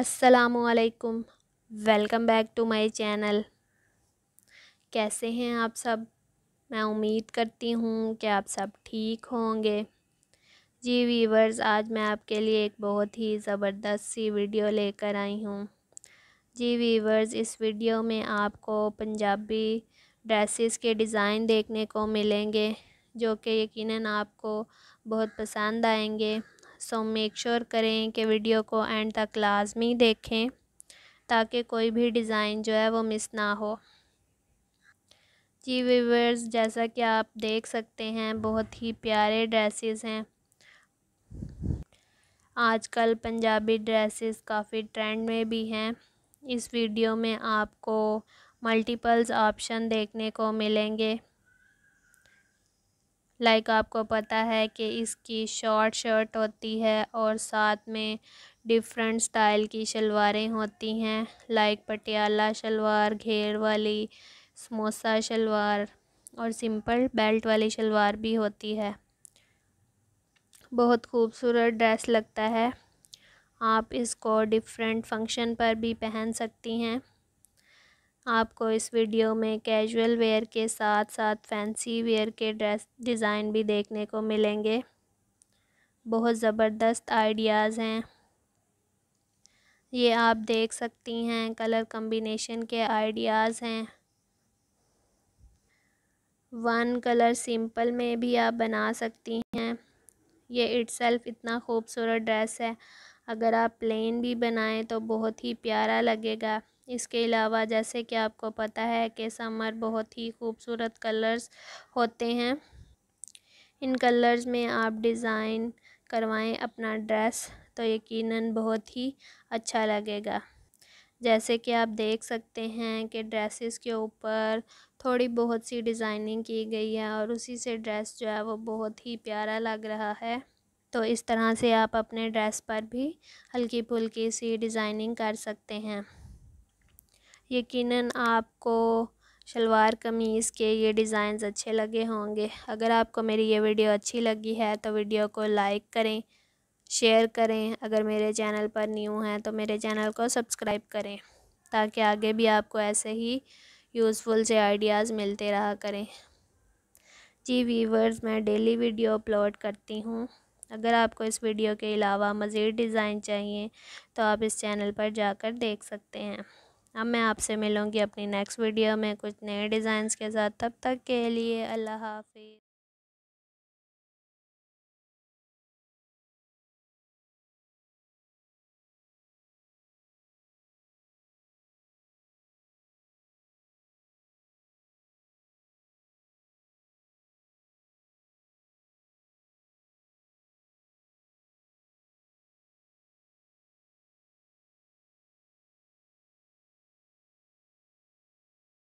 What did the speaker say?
असलकुम welcome back to my channel कैसे हैं आप सब मैं उम्मीद करती हूँ कि आप सब ठीक होंगे जी वीवर्स आज मैं आपके लिए एक बहुत ही ज़बरदस्त सी वीडियो लेकर आई हूँ जी वीवर्स इस वीडियो में आपको पंजाबी ड्रेसेस के डिज़ाइन देखने को मिलेंगे जो कि यकीनन आपको बहुत पसंद आएंगे सो मेक श्योर करें कि वीडियो को एंड तक लाजमी देखें ताकि कोई भी डिज़ाइन जो है वो मिस ना हो जी वीवर्स जैसा कि आप देख सकते हैं बहुत ही प्यारे ड्रेसेस हैं आजकल पंजाबी ड्रेसेस काफ़ी ट्रेंड में भी हैं इस वीडियो में आपको मल्टीपल्स ऑप्शन देखने को मिलेंगे लाइक like आपको पता है कि इसकी शॉर्ट शर्ट होती है और साथ में डिफरेंट स्टाइल की शलवारें होती हैं लाइक पटियाला शलवार घेर वाली समोसा शलवार और सिंपल बेल्ट वाली शलवार भी होती है बहुत खूबसूरत ड्रेस लगता है आप इसको डिफरेंट फंक्शन पर भी पहन सकती हैं आपको इस वीडियो में कैजुअल वेयर के साथ साथ फैंसी वेयर के ड्रेस डिज़ाइन भी देखने को मिलेंगे बहुत ज़बरदस्त आइडियाज़ हैं ये आप देख सकती हैं कलर कम्बिनेशन के आइडियाज़ हैं वन कलर सिंपल में भी आप बना सकती हैं ये इट्सल्फ इतना खूबसूरत ड्रेस है अगर आप प्लेन भी बनाएं तो बहुत ही प्यारा लगेगा इसके अलावा जैसे कि आपको पता है कि समर बहुत ही खूबसूरत कलर्स होते हैं इन कलर्स में आप डिज़ाइन करवाएं अपना ड्रेस तो यकीनन बहुत ही अच्छा लगेगा जैसे कि आप देख सकते हैं कि ड्रेसेस के ऊपर थोड़ी बहुत सी डिज़ाइनिंग की गई है और उसी से ड्रेस जो है वो बहुत ही प्यारा लग रहा है तो इस तरह से आप अपने ड्रेस पर भी हल्की फुल्की सी डिज़ाइनिंग कर सकते हैं यकीनन आपको शलवार कमीज़ के ये डिज़ाइन अच्छे लगे होंगे अगर आपको मेरी ये वीडियो अच्छी लगी है तो वीडियो को लाइक करें शेयर करें अगर मेरे चैनल पर न्यू हैं तो मेरे चैनल को सब्सक्राइब करें ताकि आगे भी आपको ऐसे ही यूज़फुल से आइडियाज़ मिलते रहा करें जी वीवर्स मैं डेली वीडियो अपलोड करती हूँ अगर आपको इस वीडियो के अलावा मज़ीद डिज़ाइन चाहिए तो आप इस चैनल पर जाकर देख सकते हैं अब मैं आपसे मिलूँगी अपनी नेक्स्ट वीडियो में कुछ नए डिज़ाइंस के साथ तब तक के लिए अल्लाह हाफि